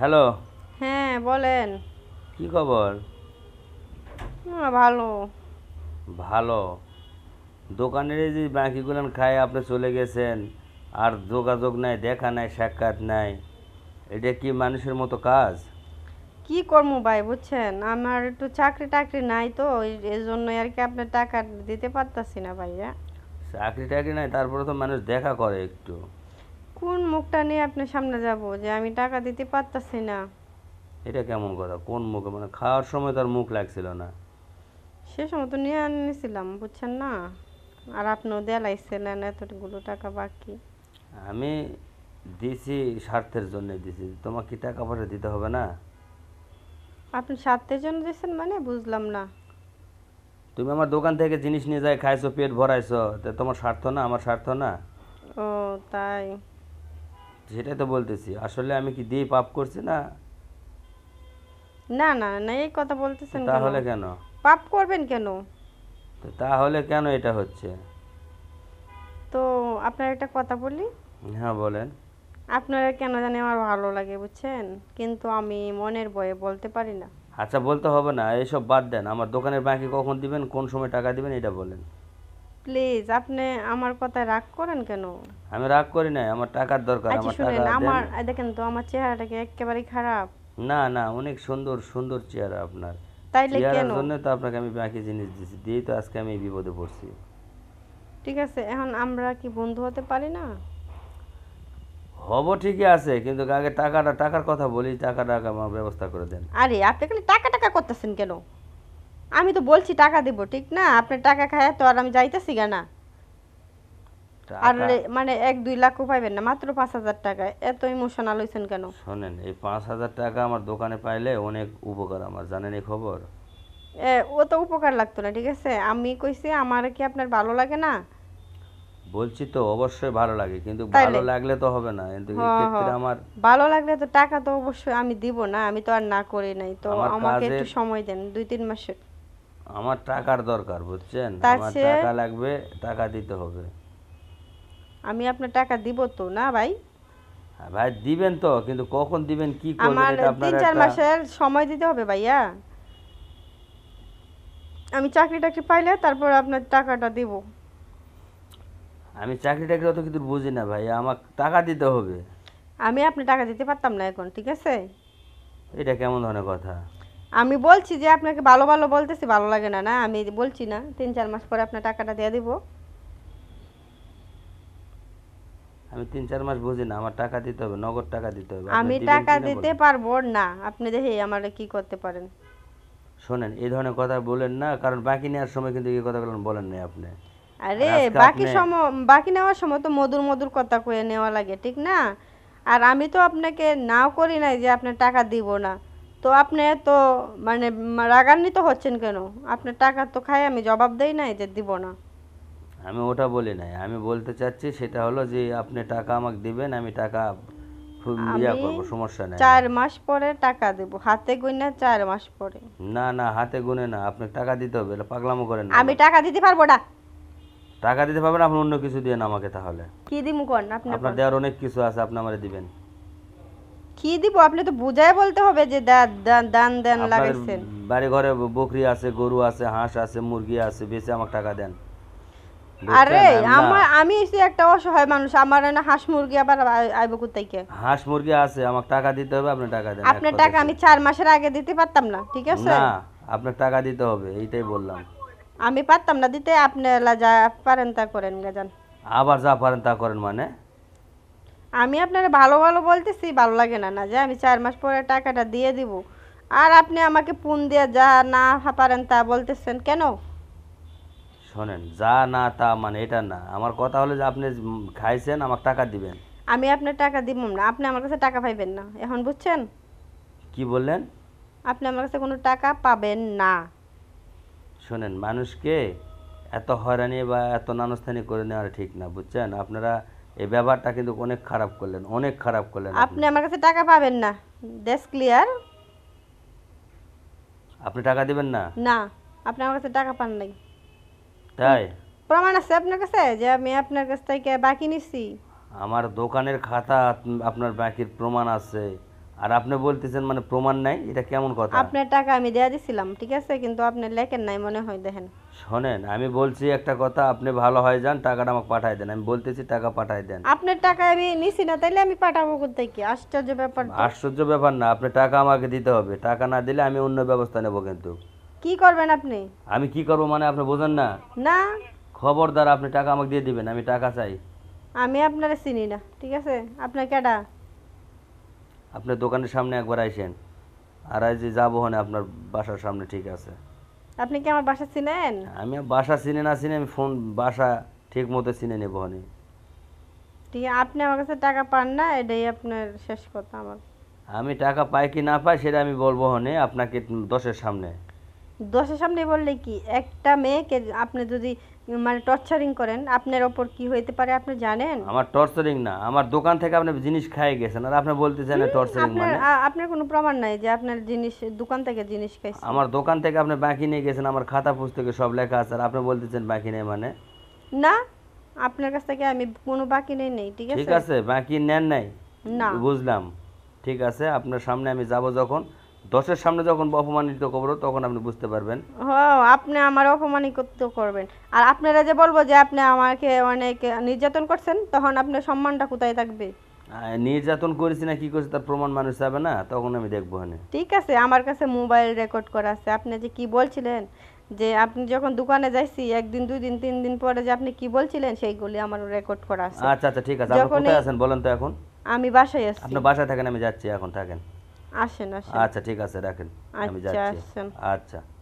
hello হ্যাঁ বলেন কি খবর ভালো ভালো দোকানের এই যে বাকিগুলো খায় আপনি চলে গেছেন আর যোগাযোগ নাই দেখা নাই সাক্ষাৎ নাই এটা কি মানুষের মতো কাজ কি কর্ম ভাই বুঝছেন আমার একটু চাকরি টাকরি নাই তো এই জন্য আর কি আপনার টাকা দিতে পারতাছি না ভাইয়া চাকরি টাকরি নাই তারপরে তো মানুষ দেখা করে একটু কোন মুখটা নিয়ে আপনার সামনে যাব যে আমি টাকা দিতে পারতাছি না এটা কেমন কথা কোন মুখে মানে খাওয়ার সময় তার মুখ লাগছিল না সে সময় তো নিয়ে আনিয়েছিলাম বুঝছেন না আর আপনিও দেলাইছিলেন এতগুলো টাকা বাকি আমি দিছি স্বার্থের জন্য দিছি তোমাকে কি টাকা পয়সা দিতে হবে না আপনি স্বার্থের জন্য দিয়েছেন মানে বুঝলাম না তুমি আমার দোকান থেকে জিনিস নিয়ে যাই খাইছো পেট ভরাইছো তা তোমার স্বার্থ না আমার স্বার্থ না ও তাই সেটাই তো বলতেছি আসলে আমি কি দিয়ে পাপ করছি না না না না এই কথা বলতেছেন তাহলে কেন পাপ করবেন কেন তো তাহলে কেন এটা হচ্ছে তো আপনার একটা কথা বলি হ্যাঁ বলেন আপনারা কেন জানি আমার ভালো লাগে বুঝছেন কিন্তু আমি মনের বয়ে বলতে পারি না আচ্ছা বলতে হবে না এসব বাদ দেন আমার দোকানের বাকি কখন দিবেন কোন সময় টাকা দিবেন এটা বলেন প্লিজ আপনি আমার কথায় রাগ করেন কেন আমি রাগ করি না আমার টাকার দরকার আচ্ছা আমার শুনেন টাকা আমার দেখেন তো আমার চেহারাটা কি একেবারে খারাপ না না অনেক সুন্দর সুন্দর চেহারা আপনার তাইলে চেহারার কেন জন্য তো আপনাকে আমি বাকি জিনিস দিছি দিয়ে তো আজকে আমি এই বিপদে পড়ছি ঠিক আছে এখন আমরা কি বন্ধু হতে পারি না হব ঠিকই আছে কিন্তু আগে টাকাটা টাকার কথা বলি টাকাটা আগে আমার ব্যবস্থা করে দেন আরে আপনি খালি টাকা টাকা করতেছেন কেন আমি তো বলছি টাকা দিব ঠিক না আপনি টাকা খায় তো আর আমি যাইতেছি না আর মানে এক দুই লাখ পাইবেন না মাত্র পাঁচ হাজার টাকা এত ইমোশনাল হয়েছেন কেন শোনেন এই পাঁচ হাজার টাকা আমার দোকানে পাইলে অনেক উপকার আমার জানেন এই খবর ও তো উপকার লাগতো না ঠিক আছে আমি কইছি আমার কি আপনার ভালো লাগে না বলছি তো অবশ্যই ভালো লাগে কিন্তু ভালো লাগলে তো হবে না কিন্তু আমার ভালো লাগলে তো টাকা তো অবশ্যই আমি দিব না আমি তো আর না করি নাই তো আমাকে একটু সময় দেন দুই তিন মাসের আমার টাকার দরকার বুঝছেন আমার টাকা লাগবে টাকা দিতে হবে আমি আপনার টাকা দিব তো না ভাই হ্যাঁ, ভাই দিবেন তো কিন্তু কখন দিবেন কি করবেন এটা আপনার তিন চার মাসের সময় দিতে হবে ভাইয়া আমি চাকরি টাকরি পাইলে তারপর আপনার টাকাটা দিব আমি চাকরি টাকরি অত কিন্তু বুঝি না ভাই আমার টাকা দিতে হবে আমি আপনি টাকা দিতে পারতাম না এখন ঠিক আছে এটা কেমন ধরনের কথা আমি বলছি যে আপনাকে ভালো ভালো বলতেছি ভালো লাগে না না আমি বলছি না তিন চার মাস পরে আপনার টাকাটা দিয়ে দিব আমি তিন চার মাস বুঝি না আমার টাকা দিতে হবে নগদ টাকা দিতে হবে আমি টাকা দিতে পারবো না আপনি দেখে আমার কি করতে পারেন শোনেন এই ধরনের কথা বলেন না কারণ বাকি নেওয়ার সময় কিন্তু এই কথাগুলো বলেন না আপনি আরে বাকি সময় বাকি নেওয়ার সময় তো মধুর মধুর কথা কয়ে নেওয়া লাগে ঠিক না আর আমি তো আপনাকে নাও করি নাই যে আপনার টাকা দিব না তো আপনি এত মানে রাগান্বিত হচ্ছেন কেন আপনার টাকা তো খাই আমি জবাব দেই নাই যে দিব না আমি ওটা বলি নাই আমি বলতে চাচ্ছি সেটা হলো যে আপনি টাকা আমাকে দিবেন আমি টাকা সমস্যা চার মাস পরে টাকা হাতে গুনে চার মাস পরে না না হাতে গুনে না টাকা দিতে হবে পাগলামো করেন আমি টাকা দিতে পারবো না টাকা দিতে আপনি অন্য কিছু আমাকে তাহলে কি আপনি আপনার দেওয়ার অনেক কিছু আছে আপনি আমার দিবেন কি দিব আপনি তো বুঝায় বলতে হবে যে দান দেন লাগাইছেন বাড়ি ঘরে বকরি আছে গরু আছে হাঁস আছে মুরগি আছে বেচে আমাকে টাকা দেন আরে আমার আমি এসে একটা অসহায় মানুষ আমার না হাঁস মুরগি আবার আইব কোথাইকে হাঁস মুরগি আছে আমাকে টাকা দিতে হবে আপনি টাকা দেন আপনার টাকা আমি 4 মাসের আগে দিতে পারতাম না ঠিক আছে না আপনার টাকা দিতে হবে এইটাই বললাম আমি পারতাম না দিতে আপনি যা পারেন তা করেন গেজান আবার যা পারেন তা করেন মানে আমি আপনারা ভালো ভালো বলতেছি ভালো লাগে না না যে আমি চার মাস পরে টাকাটা দিয়ে দিব আর আপনি আমাকে পুন দিয়ে যা না পারেন তা বলতেছেন কেন শোনেন যা না তা মানে এটা না আমার কথা হলো যে আপনি খাইছেন আমাকে টাকা দিবেন আমি আপনার টাকা দিব না আপনি আমার কাছে টাকা পাইবেন না এখন বুঝছেন কি বললেন আপনি আমার কাছে কোনো টাকা পাবেন না শোনেন মানুষকে এত হয়রানি বা এত নানস্থানি করে নেওয়া ঠিক না বুঝছেন আপনারা এই ব্যাপারটা কিন্তু অনেক খারাপ করলেন অনেক খারাপ করলেন আপনি আমার কাছে টাকা পাবেন না দেশ ক্লিয়ার আপনি টাকা দিবেন না না আপনি আমার কাছে টাকা পান নাই তাই প্রমাণ আছে আপনার কাছে যে আমি আপনার কাছ থেকে বাকি নিছি আমার দোকানের খাতা আপনার বাকির প্রমাণ আছে আর আপনি বলতেছেন মানে প্রমাণ নাই এটা কেমন কথা আপনার টাকা আমি দেয়া দিছিলাম ঠিক আছে কিন্তু আপনি লেখেন নাই মনে হয় দেখেন শোনেন আমি বলছি একটা কথা আপনি ভালো হয় যান টাকাটা আমাকে পাঠায় দেন আমি বলতেছি টাকা পাঠায় দেন আপনার টাকা আমি নিছি না তাইলে আমি পাঠাবো কোথায় কি আশ্চর্য ব্যাপার আশ্চর্য ব্যাপার না আপনি টাকা আমাকে দিতে হবে টাকা না দিলে আমি অন্য ব্যবস্থা নেব কিন্তু কি করবেন আপনি আমি কি করব মানে আপনি বোঝেন না না খবরদার আপনি টাকা আমাকে দিয়ে দিবেন আমি টাকা চাই আমি আপনারে চিনি না ঠিক আছে আপনার কেডা আপনার দোকানের সামনে একবার আইসেন আর আজ যাবো হনে আপনার বাসার সামনে ঠিক আছে আপনি কি আমার বাসা চিনেন আমি বাসা চিনে না চিনে আমি ফোন বাসা ঠিক মতো চিনে নেবো হনে ঠিক আপনি আমার কাছে টাকা পান না এটাই আপনার শেষ কথা আমার আমি টাকা পাই কি না পাই সেটা আমি বলবো হনে আপনাকে দশের সামনে দশের সামনে বললে কি একটা মেয়েকে আপনি যদি মানে টর্চারিং করেন আপনার ওপর কি হইতে পারে আপনি জানেন আমার টর্চারিং না আমার দোকান থেকে আপনি জিনিস খাই গেছেন আর আপনি বলতে জানেন টর্চারিং মানে আপনার কোনো প্রমাণ নাই যে আপনার জিনিস দোকান থেকে জিনিস খাইছে আমার দোকান থেকে আপনি বাকি নিয়ে গেছেন আমার খাতা পুস্তকে সব লেখা আছে আর আপনি বলতেছেন বাকি নেই মানে না আপনার কাছ থেকে আমি কোনো বাকি নেই নেই ঠিক আছে ঠিক আছে বাকি নেন নাই না বুঝলাম ঠিক আছে আপনার সামনে আমি যাব যখন দশের সামনে যখন অপমানিত করবো তখন আপনি বুঝতে পারবেন হ্যাঁ আপনি আমার অপমানিত করবেন আর আপনারা যে বলবো যে আপনি আমাকে অনেক নির্যাতন করছেন তখন আপনার সম্মানটা কোথায় থাকবে নির্যাতন করেছি না কি করেছি তার প্রমাণ মানুষ যাবে না তখন আমি দেখবো হ্যাঁ ঠিক আছে আমার কাছে মোবাইল রেকর্ড করা আছে আপনি যে কি বলছিলেন যে আপনি যখন দোকানে যাইছি একদিন দুই দিন তিন দিন পরে যে আপনি কি বলছিলেন সেইগুলি আমার রেকর্ড করা আছে আচ্ছা আচ্ছা ঠিক আছে আপনি কোথায় আছেন বলেন তো এখন আমি বাসায় আছি আপনি বাসায় থাকেন আমি যাচ্ছি এখন থাকেন আসেন আচ্ছা ঠিক আছে রাখেন আমি আচ্ছা, যাচ্ছি আচ্ছা